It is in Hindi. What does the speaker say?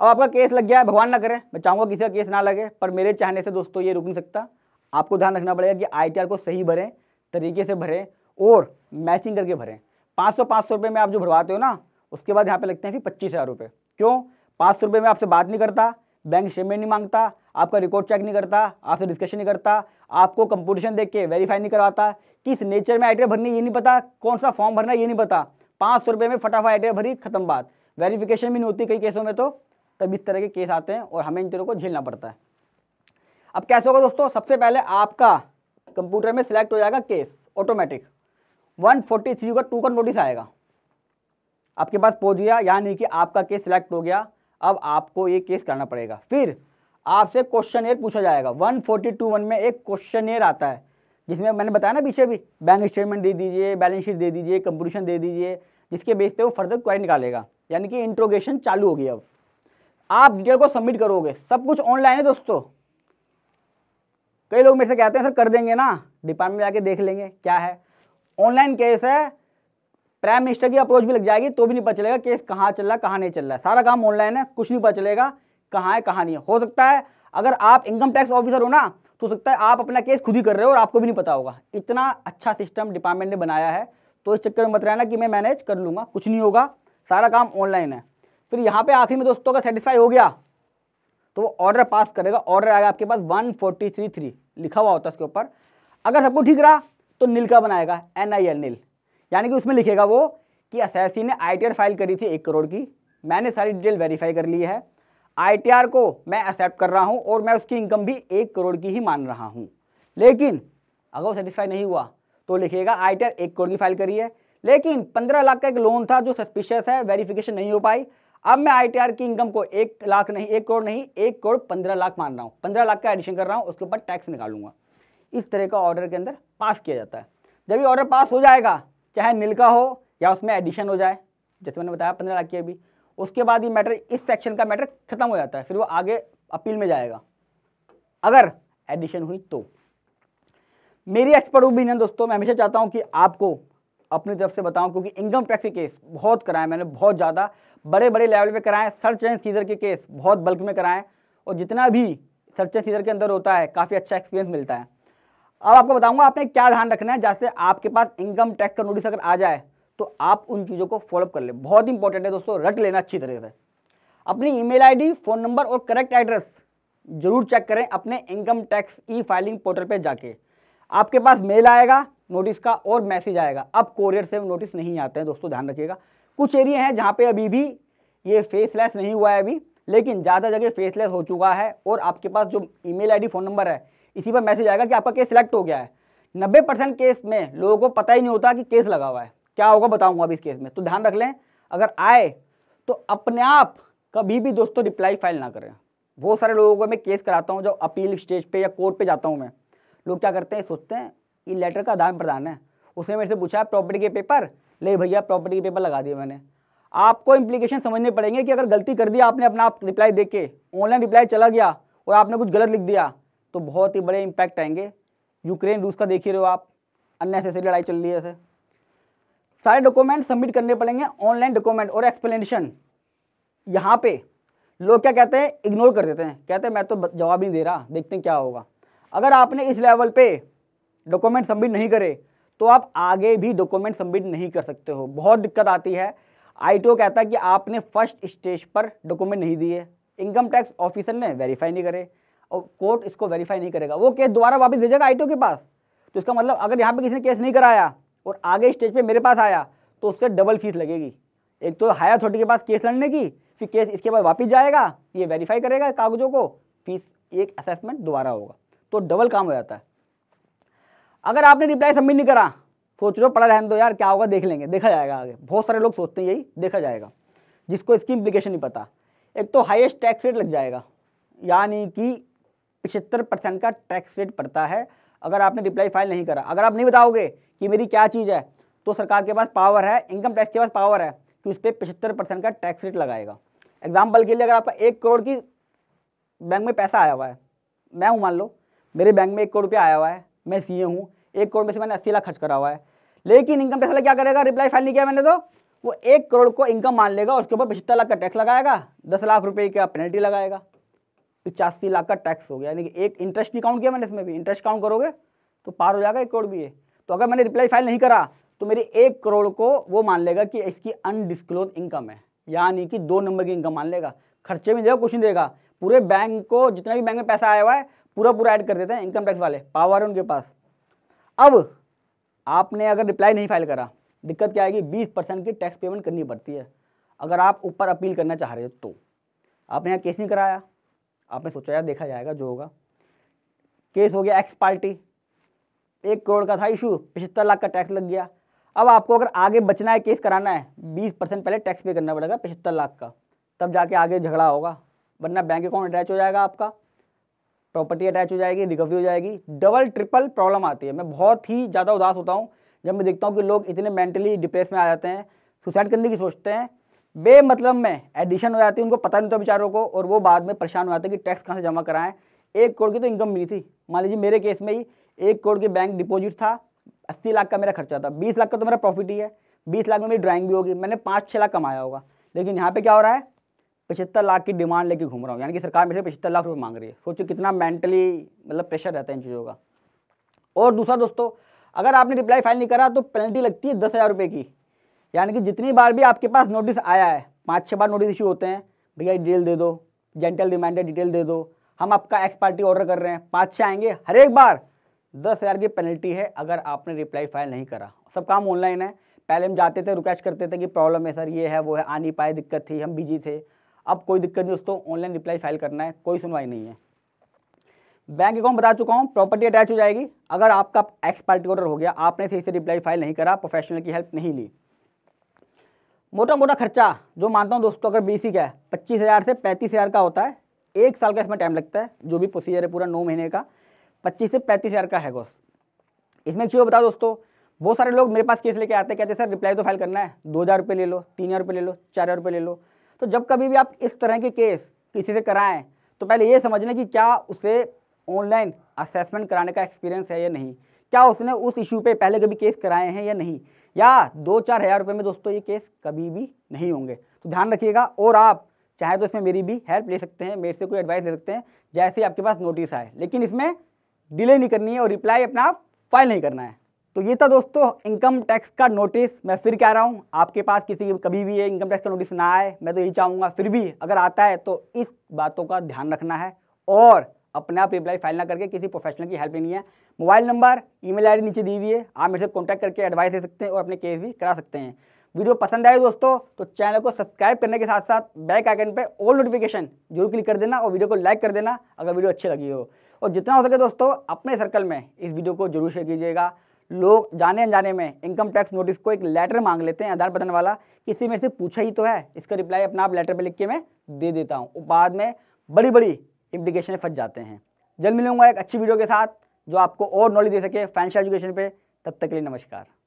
अब आपका केस लग गया है भगवान ना करें मैं चाहूँगा किसी का केस ना लगे पर मेरे चाहने से दोस्तों ये रुक नहीं सकता आपको ध्यान रखना पड़ेगा कि आई को सही भरें तरीके से भरें और मैचिंग करके भरें पाँच सौ पाँच सौ रुपये में आप जो भरवाते हो ना उसके बाद यहाँ पे लगते हैं फिर पच्चीस हज़ार रुपये क्यों पाँच सौ रुपये में आपसे बात नहीं करता बैंक स्टेटमेंट नहीं मांगता आपका रिकॉर्ड चेक नहीं करता आपसे डिस्कशन नहीं करता आपको कंपटीशन देख के वेरीफाई नहीं करवाता किस नेचर में आई भरनी ये नहीं पता कौन सा फॉर्म भरना ये नहीं पता पाँच सौ में फटाफट आई भरी खत्म बात वेरीफिकेशन भी नहीं होती कई केसों में तो तब इस तरह के केस आते हैं और हमें इन चीज़ों को झेलना पड़ता है अब कैसे होगा दोस्तों सबसे पहले आपका कंप्यूटर में सिलेक्ट हो जाएगा case automatic one forty three का टू का नोटिस आएगा आपके पास पहुंच गया यानी कि आपका केस सिलेक्ट हो गया अब आपको ये केस करना पड़ेगा फिर आपसे क्वेश्चन एयर पूछा जाएगा वन फोर्टी टू वन में एक क्वेश्चन एयर आता है जिसमें मैंने बताया ना पीछे भी बैंक स्टेटमेंट दे दीजिए बैलेंस शीट दे दीजिए कंप्यूटेशन दे दीजिए जिसके बेस पे वो फर्दर क्वारी निकालेगा यानी कि इंट्रोगेशन चालू होगी अब आप डिटेल को सबमिट करोगे सब कुछ ऑनलाइन है दोस्तों कई लोग मेरे से कहते हैं सर कर देंगे ना डिपार्टमेंट जाके देख लेंगे क्या है ऑनलाइन केस है प्राइम मिनिस्टर की अप्रोच भी लग जाएगी तो भी नहीं पता चलेगा केस कहाँ चल रहा है कहाँ नहीं चल रहा है सारा काम ऑनलाइन है कुछ नहीं पता चलेगा कहाँ है कहाँ नहीं है हो सकता है अगर आप इनकम टैक्स ऑफिसर हो ना तो हो सकता है आप अपना केस खुद ही कर रहे हो और आपको भी नहीं पता होगा इतना अच्छा सिस्टम डिपार्टमेंट ने बनाया है तो इस चक्कर में मत रहना कि मैं मैनेज कर लूँगा कुछ नहीं होगा सारा काम ऑनलाइन है फिर यहाँ पे आखिरी में दोस्तों का सेटिस्फाई हो गया तो वो ऑर्डर पास करेगा ऑर्डर आएगा आपके पास वन फोर्टी थ्री थ्री लिखा हुआ होता है उसके ऊपर अगर सबको ठीक रहा तो नील का बनाएगा एन आई एल नील यानी कि उसमें लिखेगा वो कि एस सी ने आई फाइल करी थी एक करोड़ की मैंने सारी डिटेल वेरीफाई कर ली है आई को मैं एक्सेप्ट कर रहा हूँ और मैं उसकी इनकम भी एक करोड़ की ही मान रहा हूँ लेकिन अगर वो सेटिस्फाई नहीं हुआ तो लिखेगा आई एक करोड़ की फाइल करी है लेकिन पंद्रह लाख का एक लोन था जो सस्पिशियस है वेरीफिकेशन नहीं हो पाई अब मैं आई की इनकम को एक लाख नहीं एक करोड़ नहीं एक करोड़ पंद्रह लाख मान रहा हूँ पंद्रह लाख का एडिशन कर रहा हूँ उसके ऊपर टैक्स निकालूंगा इस तरह का ऑर्डर के अंदर पास किया जाता है जब ये ऑर्डर पास हो जाएगा चाहे नील का हो या उसमें एडिशन हो जाए जैसे मैंने बताया पंद्रह लाख की अभी उसके बाद ये मैटर इस सेक्शन का मैटर खत्म हो जाता है फिर वो आगे अपील में जाएगा अगर एडिशन हुई तो मेरी एक्सपर्ट ओपिनियन दोस्तों मैं हमेशा चाहता हूँ कि आपको अपनी तरफ से बताऊं क्योंकि इनकम टैक्स के केस बहुत कराए मैंने बहुत ज़्यादा बड़े बड़े लेवल पे कराएं सर्च एंड सीजर के केस बहुत बल्क में कराएँ और जितना भी सर्च एंड सीजर के अंदर होता है काफ़ी अच्छा एक्सपीरियंस मिलता है अब आपको बताऊँगा आपने क्या ध्यान रखना है जैसे आपके पास इनकम टैक्स का नोटिस अगर आ जाए तो आप उन चीज़ों को फॉलोअप कर ले बहुत इंपॉर्टेंट है दोस्तों रट लेना अच्छी तरीके से अपनी ईमेल आईडी फ़ोन नंबर और करेक्ट एड्रेस जरूर चेक करें अपने income tax e filing portal पर जाके आपके पास मेल आएगा नोटिस का और मैसेज आएगा अब कोरियर से नोटिस नहीं आते हैं दोस्तों ध्यान रखिएगा कुछ एरिया हैं जहाँ पे अभी भी ये फेसलेस नहीं हुआ है अभी लेकिन ज़्यादा जगह फेसलेस हो चुका है और आपके पास जो ईमेल आईडी फ़ोन नंबर है इसी पर मैसेज आएगा कि आपका केस सिलेक्ट हो गया है नब्बे परसेंट केस में लोगों को पता ही नहीं होता कि केस लगा हुआ है क्या होगा बताऊँगा अभी इस केस में तो ध्यान रख लें अगर आए तो अपने आप कभी भी दोस्तों रिप्लाई फाइल ना करें बहुत सारे लोगों को मैं केस कराता हूँ जब अपील स्टेज पे या कोर्ट पे जाता हूँ मैं लोग क्या करते हैं सोचते हैं ये लेटर का आदान प्रदान है उसने मेरे से पूछा प्रॉपर्टी के पेपर ले भैया प्रॉपर्टी के पेपर लगा दिए मैंने आपको इम्प्लीकेशन समझने पड़ेंगे कि अगर गलती कर दी आपने अपना आप रिप्लाई दे के ऑनलाइन रिप्लाई चला गया और आपने कुछ गलत लिख दिया तो बहुत ही बड़े इम्पैक्ट आएंगे यूक्रेन रूस का देख ही रहे हो आप अननेसेसरी लड़ाई चल रही है ऐसे सारे डॉक्यूमेंट सबमिट करने पड़ेंगे ऑनलाइन डॉक्यूमेंट और एक्सप्लेनेशन यहाँ पे लोग क्या कहते हैं इग्नोर कर देते हैं कहते हैं मैं तो जवाब नहीं दे रहा देखते हैं क्या होगा अगर आपने इस लेवल पे डॉक्यूमेंट सबमिट नहीं करे तो आप आगे भी डॉक्यूमेंट सबमिट नहीं कर सकते हो बहुत दिक्कत आती है आई कहता है कि आपने फर्स्ट स्टेज पर डॉक्यूमेंट नहीं दिए इनकम टैक्स ऑफिसर ने वेरीफाई नहीं करे और कोर्ट इसको वेरीफाई नहीं करेगा वो केस दोबारा वापस भेजेगा आई के पास तो इसका मतलब अगर यहाँ पर किसी ने केस नहीं कराया और आगे स्टेज पर मेरे पास आया तो उससे डबल फीस लगेगी एक तो हायर अथॉरिटी के पास केस लड़ने की फिर केस इसके बाद वापस जाएगा ये वेरीफाई करेगा कागजों को फीस एक असेसमेंट दोबारा होगा तो डबल काम हो जाता है अगर आपने रिप्लाई सबमिट नहीं करा सोच रहे हो पड़ा रहने दो यार क्या होगा देख लेंगे देखा जाएगा आगे बहुत सारे लोग सोचते हैं यही देखा जाएगा जिसको इसकी इम्प्लीकेशन नहीं पता एक तो हाईएस्ट टैक्स रेट लग जाएगा यानी कि पचहत्तर परसेंट का टैक्स रेट पड़ता है अगर आपने रिप्लाई फाइल नहीं करा अगर आप नहीं बताओगे कि मेरी क्या चीज़ है तो सरकार के पास पावर है इनकम टैक्स के पास पावर है कि उस पर पचहत्तर परसेंट का टैक्स रेट लगाएगा एग्जाम्पल के लिए अगर आपका एक करोड़ की बैंक में पैसा आया हुआ है मैं हूँ मान लो मेरे बैंक में एक करोड़ रुपया आया हुआ है मैं सी ए हूँ एक करोड़ में से मैंने अस्सी लाख खर्च करा हुआ है लेकिन इनकम टैक्स वाला क्या करेगा रिप्लाई फाइल नहीं किया मैंने तो वो एक करोड़ को इनकम मान लेगा उसके ऊपर पचहत्तर लाख का टैक्स लगाएगा दस लाख रुपये का पेनल्टी लगाएगा पिचासी लाख का टैक्स हो गया यानी कि एक इंटरेस्ट भी काउंट किया मैंने इसमें भी इंटरेस्ट काउंट करोगे तो पार हो जाएगा एक करोड़ भी ये तो अगर मैंने रिप्लाई फाइल नहीं करा तो मेरी एक करोड़ को वो मान लेगा कि इसकी अनडिस्क्लोज इनकम है यानी कि दो नंबर की इनकम मान लेगा खर्चे भी देगा कुछ नहीं देगा पूरे बैंक को जितना भी बैंक में पैसा आया हुआ है पूरा पूरा ऐड कर देते हैं इनकम टैक्स वाले पावर है उनके पास अब आपने अगर रिप्लाई नहीं फाइल करा दिक्कत क्या आएगी बीस परसेंट की टैक्स पेमेंट करनी पड़ती है अगर आप ऊपर अपील करना चाह रहे हो तो आपने यहाँ केस नहीं कराया आपने सोचा यार देखा जाएगा जो होगा केस हो गया एक्स पार्टी एक करोड़ का था इशू पचहत्तर लाख का टैक्स लग गया अब आपको अगर आगे बचना है केस कराना है बीस परसेंट पहले टैक्स पे करना पड़ेगा पचहत्तर लाख का तब जाके आगे झगड़ा होगा वरना बैंक अकाउंट अटैच हो जाएगा आपका प्रॉपर्टी अटैच हो जाएगी रिकवरी हो जाएगी डबल ट्रिपल प्रॉब्लम आती है मैं बहुत ही ज़्यादा उदास होता हूँ जब मैं देखता हूँ कि लोग इतने मेंटली डिप्रेस में आ जाते हैं सुसाइड करने की सोचते हैं बेमतलब में एडिशन हो जाती है उनको पता नहीं होता बेचारों को और वो बाद में परेशान हो जाते हैं कि टैक्स कहाँ से जमा कराएं एक करोड़ की तो इनकम मिली थी मान लीजिए मेरे केस में ही एक करोड़ की बैंक डिपॉजिट था अस्सी लाख का मेरा खर्चा था बीस लाख का तो मेरा प्रॉफिट ही है बीस लाख में मेरी ड्राइंग भी होगी मैंने पाँच छः लाख कमाया होगा लेकिन यहाँ पे क्या हो रहा है पचहत्तर लाख की डिमांड लेके घूम रहा हूँ यानी कि सरकार मेरे से पचहत्तर लाख रुपये मांग रही है सोचो कितना मेंटली मतलब प्रेशर रहता है इन चीज़ों का और दूसरा दोस्तों अगर आपने रिप्लाई फाइल नहीं करा तो पेनल्टी लगती है दस हज़ार रुपये की यानी कि जितनी बार भी आपके पास नोटिस आया है पाँच छः बार नोटिस इशू होते हैं भैया डिटेल दे दो जेंटल रिमाइंडर डिटेल दे दो हम आपका एक्स पार्टी ऑर्डर कर रहे हैं पाँच छः आएंगे हर एक बार दस हज़ार की पेनल्टी है अगर आपने रिप्लाई फाइल नहीं करा सब काम ऑनलाइन है पहले हम जाते थे रिक्वेस्ट करते थे कि प्रॉब्लम है सर ये है वो है आ नहीं पाए दिक्कत थी हम बिजी थे अब कोई दिक्कत नहीं दोस्तों ऑनलाइन रिप्लाई फाइल करना है कोई सुनवाई नहीं है बैंक अकाउंट बता चुका हूँ प्रॉपर्टी अटैच हो जाएगी अगर आपका एक्स पार्टी ऑर्डर हो गया आपने सही से रिप्लाई फाइल नहीं करा प्रोफेशनल की हेल्प नहीं ली मोटा मोटा खर्चा जो मानता हूँ दोस्तों अगर का है पच्चीस हज़ार से पैंतीस हज़ार का होता है एक साल का इसमें टाइम लगता है जो भी प्रोसीजर है पूरा नौ महीने का पच्चीस से पैंतीस हज़ार का है गोस इसमें एक चीज़ बता दोस्तों बहुत सारे लोग मेरे पास केस लेके आते हैं कहते हैं सर रिप्लाई तो फाइल करना है दो हज़ार रुपये ले लो तीन हज़ार रुपये ले लो चार हज़ार रुपये ले लो तो जब कभी भी आप इस तरह के केस किसी से कराएं तो पहले ये समझ लें कि क्या उसे ऑनलाइन असेसमेंट कराने का एक्सपीरियंस है या नहीं क्या उसने उस इशू पे पहले कभी केस कराए हैं या नहीं या दो चार हज़ार रुपये में दोस्तों ये केस कभी भी नहीं होंगे तो ध्यान रखिएगा और आप चाहे तो इसमें मेरी भी हेल्प ले सकते हैं मेरे से कोई एडवाइस ले सकते हैं जैसे ही आपके पास नोटिस आए लेकिन इसमें डिले नहीं करनी है और रिप्लाई अपना आप फाइल नहीं करना है तो ये था दोस्तों इनकम टैक्स का नोटिस मैं फिर कह रहा हूँ आपके पास किसी कभी भी ये इनकम टैक्स का नोटिस ना आए मैं तो यही चाहूँगा फिर भी अगर आता है तो इस बातों का ध्यान रखना है और अपने आप रिप्लाई फाइल ना करके किसी प्रोफेशनल की हेल्प लेनी है मोबाइल नंबर ईमेल आईडी नीचे दी हुई है आप मेरे से कॉन्टैक्ट करके एडवाइस दे सकते हैं और अपने केस भी करा सकते हैं वीडियो पसंद आए दोस्तों तो चैनल को सब्सक्राइब करने के साथ साथ बैक आइकन पे ऑल नोटिफिकेशन जरूर क्लिक कर देना और वीडियो को लाइक कर देना अगर वीडियो अच्छी लगी हो और जितना हो सके दोस्तों अपने सर्कल में इस वीडियो को जरूर शेयर कीजिएगा लोग जाने अनजाने में इनकम टैक्स नोटिस को एक लेटर मांग लेते हैं आधार बदन वाला किसी मेरे से पूछा ही तो है इसका रिप्लाई अपना आप लेटर पर लिख के मैं दे देता हूँ बाद में बड़ी बड़ी इम्प्लीकेशन फंस जाते हैं जल्द मिलूंगा एक अच्छी वीडियो के साथ जो आपको और नॉलेज दे सके फाइनेंशियल एजुकेशन पे तब तक के लिए नमस्कार